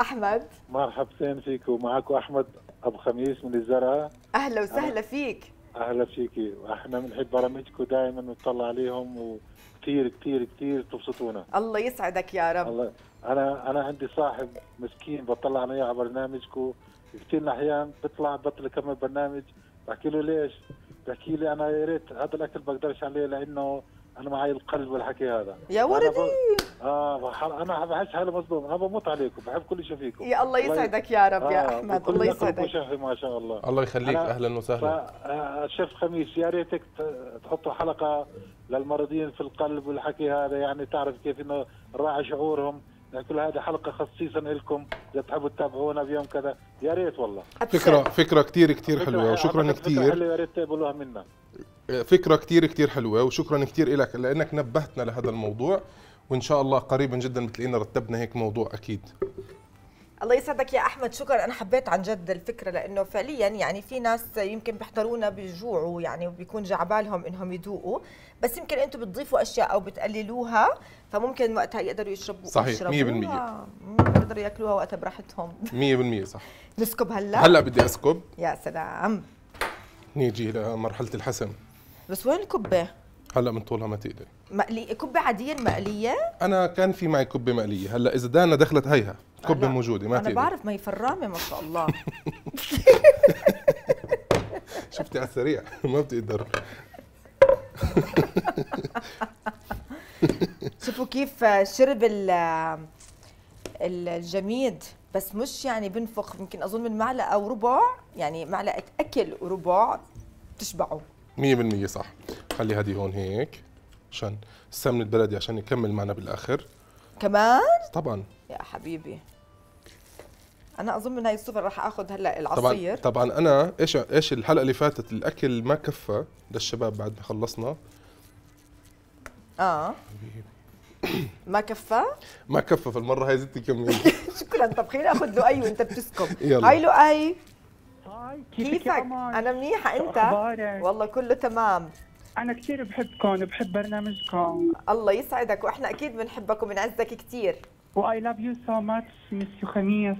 احمد مرحبتين فيك ومعك احمد ابو خميس من الزرع اهلا وسهلا فيك اهلا فيكي واحنا بنحب برامجكم دائما نطلع عليهم وكثير كثير كثير تبسطونا الله يسعدك يا رب الله انا انا عندي صاحب مسكين بطلع علي على برنامجكم كثير احيان بطلع بطل كم برنامج بحكي له ليش؟ بحكي لي انا يا ريت هذا الاكل بقدرش عليه لانه انا معي القلب والحكي هذا يا وردي أنا ب... اه انا بحس حالي مظلوم انا بموت عليكم بحب كل شيء فيكم يا الله يسعدك يا رب يا آه احمد الله يسعدك ما شاء الله الله يخليك اهلا وسهلا آه، شيف خميس يا ريتك تحطوا حلقه للمريضين في القلب والحكي هذا يعني تعرف كيف انه راعي شعورهم يعني كل هذه حلقه خصيصا لكم اذا تحبوا تتابعونا بيوم كذا يا ريت والله فكره فكره كثير كثير حلوه وشكرا كثير حلوه يا ريت تقبلوها منا فكره كتير كتير حلوه وشكرا كتير لك لانك نبهتنا لهذا الموضوع وان شاء الله قريبا جدا بتلاقينا رتبنا هيك موضوع اكيد الله يسعدك يا احمد شكرا انا حبيت عن جد الفكره لانه فعليا يعني في ناس يمكن بيحضرونا بيجوعوا يعني وبيكون جعبالهم انهم يذوقوا بس يمكن انتم بتضيفوا اشياء او بتقللوها فممكن وقتها يقدروا يشربوا صحيح 100% يقدروا ياكلوها وقتها براحتهم 100% صح نسكب هلا هلا بدي اسكب يا سلام نيجي لمرحله الحسم بس وين الكبه هلا من طولها ما تقدر مقلي كبه عاديه مقليه انا كان في معي كبه مقليه هلا اذا دانا دخلت هيها كبه موجوده ما تقدر انا بعرف ما هي فرامه ما شاء الله شفتي على السريع ما بتقدر شوفوا كيف شرب ال الجميد بس مش يعني بنفخ يمكن اظن من معلقه وربع يعني معلقه اكل وربع بتشبعه 100% صح خلي هذه هون هيك عشان السمن البلدي عشان يكمل معنا بالاخر كمان طبعا يا حبيبي انا اظن من هاي السفر راح اخذ هلا العصير طبعا طبعا انا ايش ايش الحلقه اللي فاتت الاكل ما كفى للشباب بعد ما خلصنا اه ما كفى؟ ما كفى في المره هاي زدت كمية شكرا طب خليني اخذ لؤي وانت بتسكب هاي لؤي كيفك, انا منيحه انت أخبارك؟ والله كله تمام انا كثير بحبكم بحب برنامجكم الله يسعدك واحنا اكيد بنحبك وبنعزك كثير واي لاف يو سو ماتش مسيو خميس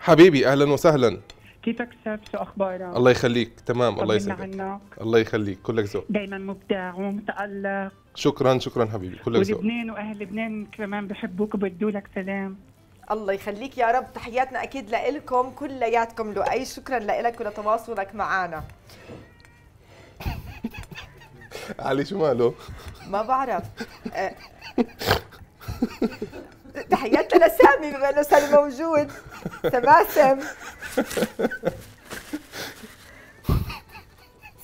حبيبي اهلا وسهلا كيفك شاب شو اخبارك؟ الله يخليك تمام الله يسعدك عنك. الله يخليك كلك ذوق دائما مبدع ومتالق شكرا شكرا حبيبي كلك ذوق ولبنان واهل لبنان كمان بحبوك وبدوا لك سلام الله يخليك يا رب تحياتنا اكيد لكم كلياتكم لؤي شكرا لك ولتواصلك معنا علي شو ماله؟ ما بعرف أه. تحياتنا لسامي بما انه سامي موجود سماسم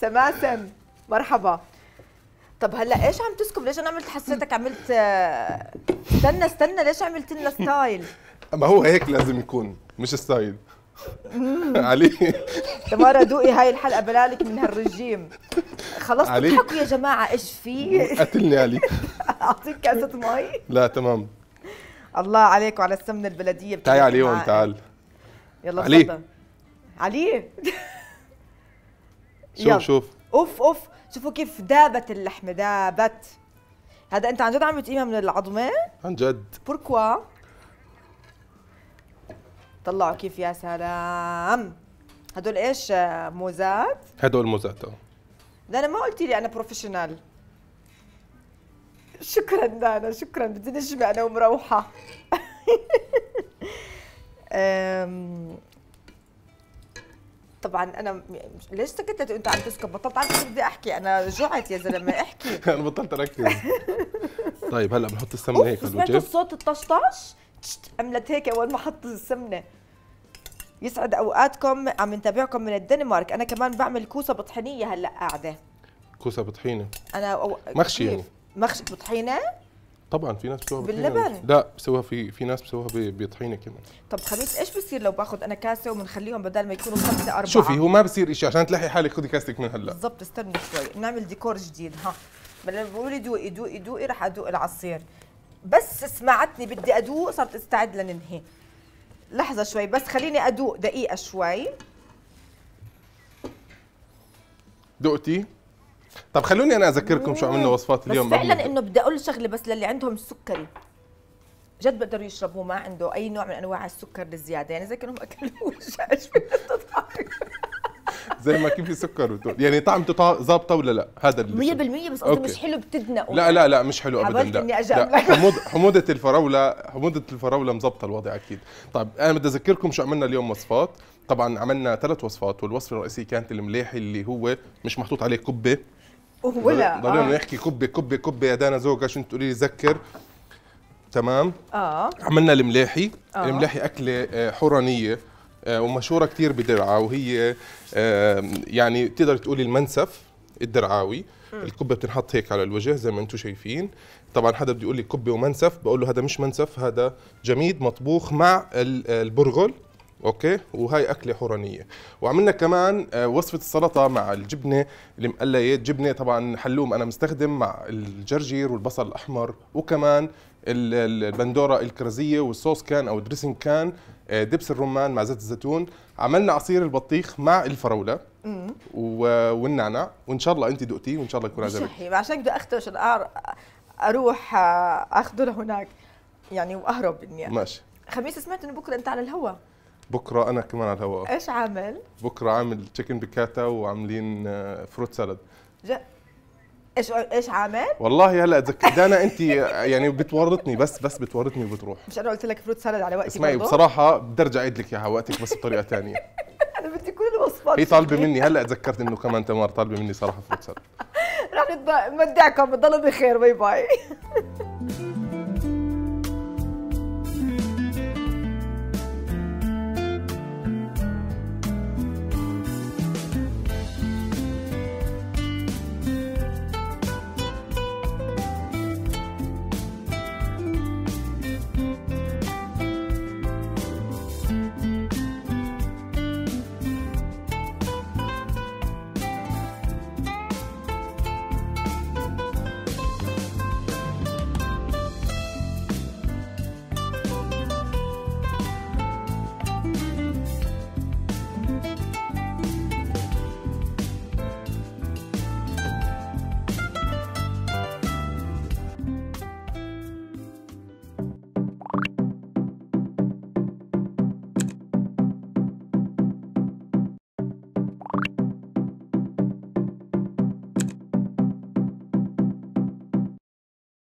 سماسم مرحبا طب هلا ايش عم تسكب ليش انا عملت حسيتك عملت أه، استنى استنى ليش عملت لنا ستايل ما هو هيك لازم يكون مش ستايل علي تمارا دوقي هاي الحلقه بلالك من هالرجيم خلصت تضحكوا يا جماعه ايش في قتلني علي اعطيك كاسه مي لا تمام الله عليك وعلى السمنه البلديه تعي علي هون تعال يلا علي علي شوف شوف اوف اوف شوفوا كيف دابت اللحمه دابت هذا انت عن جد عم بتقيمها من العظمه عن جد بوركوا طلعوا كيف يا سلام هدول ايش آه، موزات هدول موزات اه دانا ما قلتي لي انا بروفيشنال شكرا دانا شكرا بدي نجمع انا ومروحه طبعا انا ليش سكتت وانت عم تسكت بطلت عارفه بدي احكي انا جوعت يا زلمه احكي انا بطلت اركز طيب هلا بنحط السمنه هيك على الوجه الصوت الطشطش عملت هيك اول ما حطت السمنه يسعد اوقاتكم عم نتابعكم من الدنمارك انا كمان بعمل كوسه بطحينيه هلا قاعده كوسه بطحينه انا أو... مخشي يعني مخشي بطحينه طبعا في ناس بتسويها باللبن لا بسويها في في ناس بسويها بطحينه كمان طب خميس ايش بصير لو باخذ انا كاسه وبنخليهم بدل ما يكونوا خمسه اربعه شوفي هو ما بصير شيء عشان تلاحي حالك خذي كاستك من هلا بالضبط استني شوي بنعمل ديكور جديد ها بقول بقولي دوقي دوقي دوقي رح ادوق العصير بس سمعتني بدي ادوق صرت استعد لننهي لحظه شوي بس خليني ادوق دقيقه شوي دقتي طب خلوني انا اذكركم شو عملنا وصفات اليوم بس فعلا انه بدي اقول شغله بس للي عندهم السكري جد بقدروا يشربوا ما عنده اي نوع من انواع السكر الزياده يعني زي كانهم اكلوا شاش زي ما كيف في سكر بتقول يعني طعمته ظابطه ولا لا هذا اللي 100% بس قصدي مش حلو بتدنقه لا لا لا مش حلو ابدا لا, إني لا. حمود حموده الفراوله حموده الفراوله مظبطه الوضع اكيد طيب انا بدي اذكركم شو عملنا اليوم وصفات طبعا عملنا ثلاث وصفات والوصفه الرئيسيه كانت المليح اللي هو مش محطوط عليه كبه ولا ضلينا آه. نحكي كبه كبه كبه يا دانا زوجة عشان تقولي لي ذكر تمام اه عملنا الملاحي آه. الملاحي اكله آه، حورانيه آه، ومشهوره كثير بدرعا وهي آه، يعني تقدر تقولي المنسف الدرعاوي الكبه بتنحط هيك على الوجه زي ما انتم شايفين طبعا حدا بده يقول لي كبه ومنسف بقول له هذا مش منسف هذا جميد مطبوخ مع البرغل اوكي وهي اكله حورانيه وعملنا كمان آه، وصفه السلطه مع الجبنه المقليه جبنه طبعا حلوم انا مستخدم مع الجرجير والبصل الاحمر وكمان البندوره الكرزيه والصوص كان او الدريسنج كان آه، دبس الرمان مع زيت الزيتون عملنا عصير البطيخ مع الفراوله والنعناع وان شاء الله انت دقتيه وان شاء الله يكون عجبك عشان بدي اختش اروح آه، اخذه لهناك يعني واهرب مني ماشي خميس سمعت انه بكره انت على الهواء بكره انا كمان على الهواء ايش عامل؟ بكره عامل تشيكن بيكاتا وعاملين فروت آه، سالاد ايش ايش عامل؟ والله هلا اتذكر دانا انت يعني بتورطني بس بس بتورطني وبتروح مش انا قلت لك فروت سالاد على وقتي اسمعي بصراحه بدي اعيد لك اياها وقتك بس بطريقه ثانيه انا بدي كل الوصفات هي طالبه مني هلا اتذكرت انه كمان تمار طالبه مني صراحه فروت سالاد رح نودعكم بتضلوا بخير باي باي